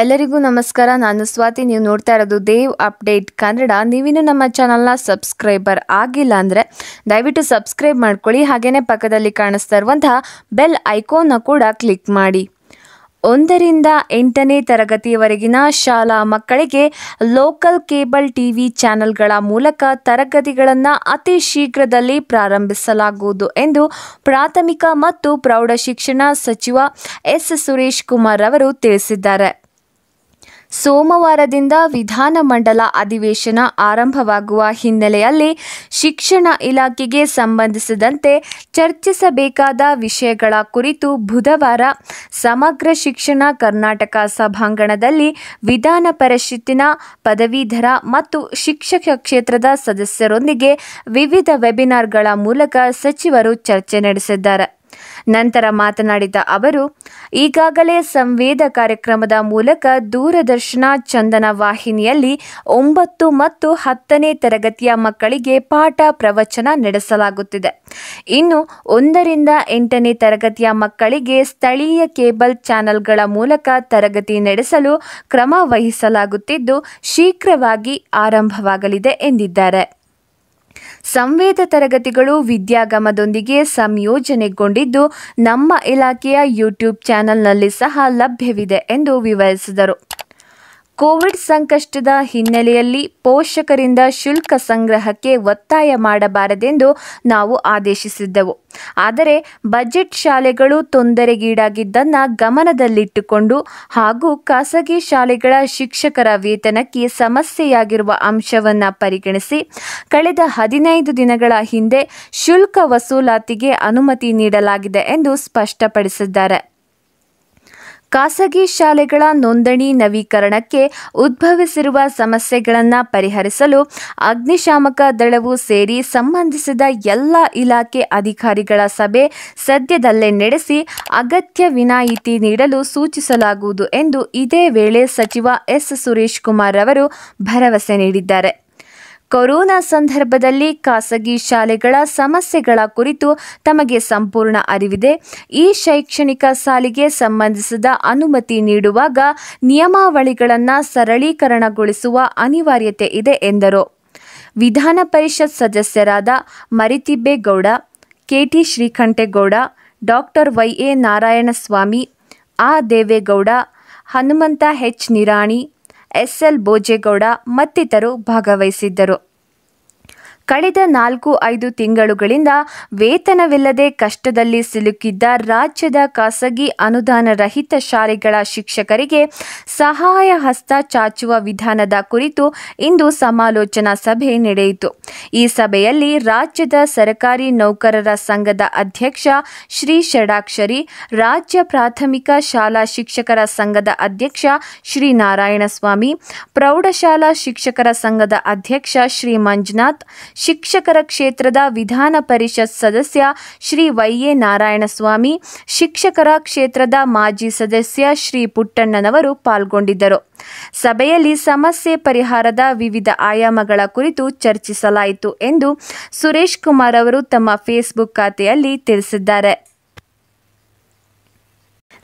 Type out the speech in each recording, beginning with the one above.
ಎಲ್ಲರಿಗೂ ನಮಸ್ಕಾರ ನಾನು ಸ್ವಾತಿ ನೀವು ನೋಡ್ತಾ ಇರೋದು ದೇವ್ ಅಪ್ಡೇಟ್ ಕನ್ನಡ ನೀವಿನ್ನೂ ನಮ್ಮ ಚಾನಲ್ನ ಸಬ್ಸ್ಕ್ರೈಬರ್ ಆಗಿಲ್ಲ ಅಂದರೆ ದಯವಿಟ್ಟು ಸಬ್ಸ್ಕ್ರೈಬ್ ಮಾಡ್ಕೊಳ್ಳಿ ಹಾಗೆಯೇ ಪಕ್ಕದಲ್ಲಿ ಕಾಣಿಸ್ತಾ ಇರುವಂತಹ ಬೆಲ್ ಐಕೋನ ಕೂಡ ಕ್ಲಿಕ್ ಮಾಡಿ ಒಂದರಿಂದ ಎಂಟನೇ ತರಗತಿಯವರೆಗಿನ ಶಾಲಾ ಮಕ್ಕಳಿಗೆ ಲೋಕಲ್ ಕೇಬಲ್ ಟಿ ವಿ ಚಾನೆಲ್ಗಳ ಮೂಲಕ ತರಗತಿಗಳನ್ನು ಅತಿ ಶೀಘ್ರದಲ್ಲಿ ಪ್ರಾರಂಭಿಸಲಾಗುವುದು ಎಂದು ಪ್ರಾಥಮಿಕ ಮತ್ತು ಪ್ರೌಢಶಿಕ್ಷಣ ಸಚಿವ ಎಸ್ ಸುರೇಶ್ ಕುಮಾರ್ ಅವರು ತಿಳಿಸಿದ್ದಾರೆ ಸೋಮವಾರದಿಂದ ವಿಧಾನಮಂಡಲ ಅಧಿವೇಶನ ಆರಂಭವಾಗುವ ಹಿನ್ನೆಲೆಯಲ್ಲಿ ಶಿಕ್ಷಣ ಇಲಾಖೆಗೆ ಸಂಬಂಧಿಸಿದಂತೆ ಚರ್ಚಿಸಬೇಕಾದ ವಿಷಯಗಳ ಕುರಿತು ಬುಧವಾರ ಸಮಗ್ರ ಶಿಕ್ಷಣ ಕರ್ನಾಟಕ ಸಭಾಂಗಣದಲ್ಲಿ ವಿಧಾನ ಪರಿಷತ್ತಿನ ಪದವೀಧರ ಮತ್ತು ಶಿಕ್ಷಕ ಕ್ಷೇತ್ರದ ಸದಸ್ಯರೊಂದಿಗೆ ವಿವಿಧ ವೆಬಿನಾರ್ಗಳ ಮೂಲಕ ಸಚಿವರು ಚರ್ಚೆ ನಡೆಸಿದ್ದಾರೆ ನಂತರ ಮಾತನಾಡಿದ ಅವರು ಈಗಾಗಲೇ ಸಂವೇದ ಕಾರ್ಯಕ್ರಮದ ಮೂಲಕ ದೂರದರ್ಶನ ಚಂದನ ವಾಹಿನಿಯಲ್ಲಿ ಒಂಬತ್ತು ಮತ್ತು ಹತ್ತನೇ ತರಗತಿಯ ಮಕ್ಕಳಿಗೆ ಪಾಠ ಪ್ರವಚನ ನಡೆಸಲಾಗುತ್ತಿದೆ ಇನ್ನು ಒಂದರಿಂದ ಎಂಟನೇ ತರಗತಿಯ ಮಕ್ಕಳಿಗೆ ಸ್ಥಳೀಯ ಕೇಬಲ್ ಚಾನೆಲ್ಗಳ ಮೂಲಕ ತರಗತಿ ನಡೆಸಲು ಕ್ರಮ ವಹಿಸಲಾಗುತ್ತಿದ್ದು ಶೀಘ್ರವಾಗಿ ಆರಂಭವಾಗಲಿದೆ ಎಂದಿದ್ದಾರೆ ಸಂವೇದ ತರಗತಿಗಳು ವಿದ್ಯಾಗಮದೊಂದಿಗೆ ಸಂಯೋಜನೆಗೊಂಡಿದ್ದು ನಮ್ಮ ಇಲಾಖೆಯ ಯೂಟ್ಯೂಬ್ ಚಾನೆಲ್ನಲ್ಲಿ ಸಹ ಲಭ್ಯವಿದೆ ಎಂದು ವಿವರಿಸಿದರು ಕೋವಿಡ್ ಸಂಕಷ್ಟದ ಹಿನ್ನೆಲೆಯಲ್ಲಿ ಪೋಷಕರಿಂದ ಶುಲ್ಕ ಸಂಗ್ರಹಕ್ಕೆ ಒತ್ತಾಯ ಮಾಡಬಾರದೆಂದು ನಾವು ಆದೇಶಿಸಿದ್ದೆವು ಆದರೆ ಬಜೆಟ್ ಶಾಲೆಗಳು ತೊಂದರೆಗೀಡಾಗಿದ್ದನ್ನು ಗಮನದಲ್ಲಿಟ್ಟುಕೊಂಡು ಹಾಗೂ ಖಾಸಗಿ ಶಾಲೆಗಳ ಶಿಕ್ಷಕರ ವೇತನಕ್ಕೆ ಸಮಸ್ಯೆಯಾಗಿರುವ ಅಂಶವನ್ನು ಪರಿಗಣಿಸಿ ಕಳೆದ ಹದಿನೈದು ದಿನಗಳ ಹಿಂದೆ ಶುಲ್ಕ ವಸೂಲಾತಿಗೆ ಅನುಮತಿ ನೀಡಲಾಗಿದೆ ಎಂದು ಸ್ಪಷ್ಟಪಡಿಸಿದ್ದಾರೆ ಖಾಸಗಿ ಶಾಲೆಗಳ ನೋಂದಣಿ ನವೀಕರಣಕ್ಕೆ ಉದ್ಭವಿಸಿರುವ ಸಮಸ್ಯೆಗಳನ್ನು ಪರಿಹರಿಸಲು ಅಗ್ನಿಶಾಮಕ ದಳವು ಸೇರಿ ಸಂಬಂಧಿಸಿದ ಎಲ್ಲ ಇಲಾಖೆ ಅಧಿಕಾರಿಗಳ ಸಭೆ ಸದ್ಯದಲ್ಲೇ ನಡೆಸಿ ಅಗತ್ಯ ವಿನಾಯಿತಿ ನೀಡಲು ಸೂಚಿಸಲಾಗುವುದು ಎಂದು ಇದೇ ವೇಳೆ ಸಚಿವ ಎಸ್ ಸುರೇಶ್ ಕುಮಾರ್ ಅವರು ಭರವಸೆ ನೀಡಿದ್ದಾರೆ ಕೊರೋನಾ ಸಂದರ್ಭದಲ್ಲಿ ಖಾಸಗಿ ಶಾಲೆಗಳ ಸಮಸ್ಯೆಗಳ ಕುರಿತು ತಮಗೆ ಸಂಪೂರ್ಣ ಅರಿವಿದೆ ಈ ಶೈಕ್ಷಣಿಕ ಸಾಲಿಗೆ ಸಂಬಂಧಿಸಿದ ಅನುಮತಿ ನೀಡುವಾಗ ನಿಯಮಾವಳಿಗಳನ್ನು ಸರಳೀಕರಣಗೊಳಿಸುವ ಅನಿವಾರ್ಯತೆ ಇದೆ ಎಂದರು ವಿಧಾನ ಪರಿಷತ್ ಸದಸ್ಯರಾದ Marithibbegowda K T Srikantegowda doctor Y A Narayanaswamy ಆ Devegowda Hanumantha H Nirani S L Bhojegowda ಮತ್ತಿತರು ಭಾಗವಹಿಸಿದ್ದರು ಕಳೆದ ನಾಲ್ಕು ಐದು ತಿಂಗಳುಗಳಿಂದ ವೇತನವಿಲ್ಲದೆ ಕಷ್ಟದಲ್ಲಿ ಸಿಲುಕಿದ್ದ ರಾಜ್ಯದ ಖಾಸಗಿ ಅನುದಾನ ರಹಿತ ಶಾಲೆಗಳ ಶಿಕ್ಷಕರಿಗೆ ಸಹಾಯ ಹಸ್ತ ಚಾಚುವ ವಿಧಾನದ ಕುರಿತು ಇಂದು ಸಮಾಲೋಚನಾ ಸಭೆ ನಡೆಯಿತು ಈ ಸಭೆಯಲ್ಲಿ ರಾಜ್ಯದ ಸರ್ಕಾರಿ ನೌಕರರ ಸಂಘದ ಅಧ್ಯಕ್ಷ ಶ್ರೀ ಷಡಾಕ್ಷರಿ ರಾಜ್ಯ ಪ್ರಾಥಮಿಕ ಶಾಲಾ ಶಿಕ್ಷಕರ ಸಂಘದ ಅಧ್ಯಕ್ಷ ಶ್ರೀ ನಾರಾಯಣಸ್ವಾಮಿ ಪ್ರೌಢಶಾಲಾ ಶಿಕ್ಷಕರ ಸಂಘದ ಅಧ್ಯಕ್ಷ ಶ್ರೀ ಮಂಜುನಾಥ್ ಶಿಕ್ಷಕರ ಕ್ಷೇತ್ರದ ವಿಧಾನ ಪರಿಷತ್ ಸದಸ್ಯ ಶ್ರೀ ವೈಎ ನಾರಾಯಣಸ್ವಾಮಿ ಶಿಕ್ಷಕರ ಕ್ಷೇತ್ರದ ಮಾಜಿ ಸದಸ್ಯ ಶ್ರೀ ಪುಟ್ಟಣ್ಣನವರು ಪಾಲ್ಗೊಂಡಿದ್ದರು ಸಭೆಯಲ್ಲಿ ಸಮಸ್ಯೆ ಪರಿಹಾರದ ವಿವಿಧ ಆಯಾಮಗಳ ಕುರಿತು ಚರ್ಚಿಸಲಾಯಿತು ಎಂದು ಸುರೇಶ್ ಕುಮಾರ್ ಅವರು ತಮ್ಮ ಫೇಸ್ಬುಕ್ ಖಾತೆಯಲ್ಲಿ ತಿಳಿಸಿದ್ದಾರೆ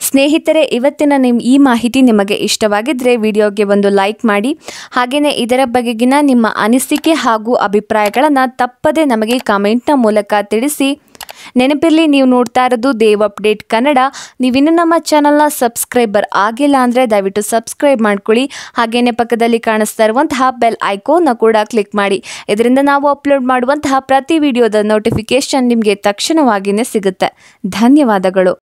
ಸ್ನೇಹಿತರೆ ಇವತ್ತಿನ ನಿಮ್ಮ ಈ ಮಾಹಿತಿ ನಿಮಗೆ ಇಷ್ಟವಾಗಿದ್ದರೆ ವಿಡಿಯೋಗೆ ಒಂದು ಲೈಕ್ ಮಾಡಿ ಹಾಗೆಯೇ ಇದರ ಬಗೆಗಿನ ನಿಮ್ಮ ಅನಿಸಿಕೆ ಹಾಗೂ ಅಭಿಪ್ರಾಯಗಳನ್ನು ತಪ್ಪದೇ ನಮಗೆ ಕಾಮೆಂಟ್ನ ಮೂಲಕ ತಿಳಿಸಿ ನೆನಪಿರಲಿ ನೀವು ನೋಡ್ತಾ ಇರೋದು ದೇವ್ ಅಪ್ಡೇಟ್ ಕನ್ನಡ ನೀವಿನ್ನೂ ನಮ್ಮ ಚಾನಲ್ನ ಸಬ್ಸ್ಕ್ರೈಬರ್ ಆಗಿಲ್ಲ ಅಂದರೆ ದಯವಿಟ್ಟು ಸಬ್ಸ್ಕ್ರೈಬ್ ಮಾಡ್ಕೊಳ್ಳಿ ಹಾಗೆಯೇ ಪಕ್ಕದಲ್ಲಿ ಕಾಣಿಸ್ತಾ ಇರುವಂತಹ ಬೆಲ್ ಐಕೋನ ಕೂಡ ಕ್ಲಿಕ್ ಮಾಡಿ ಇದರಿಂದ ನಾವು ಅಪ್ಲೋಡ್ ಮಾಡುವಂತಹ ಪ್ರತಿ ವಿಡಿಯೋದ ನೋಟಿಫಿಕೇಷನ್ ನಿಮಗೆ ತಕ್ಷಣವಾಗಿಯೇ ಸಿಗುತ್ತೆ ಧನ್ಯವಾದಗಳು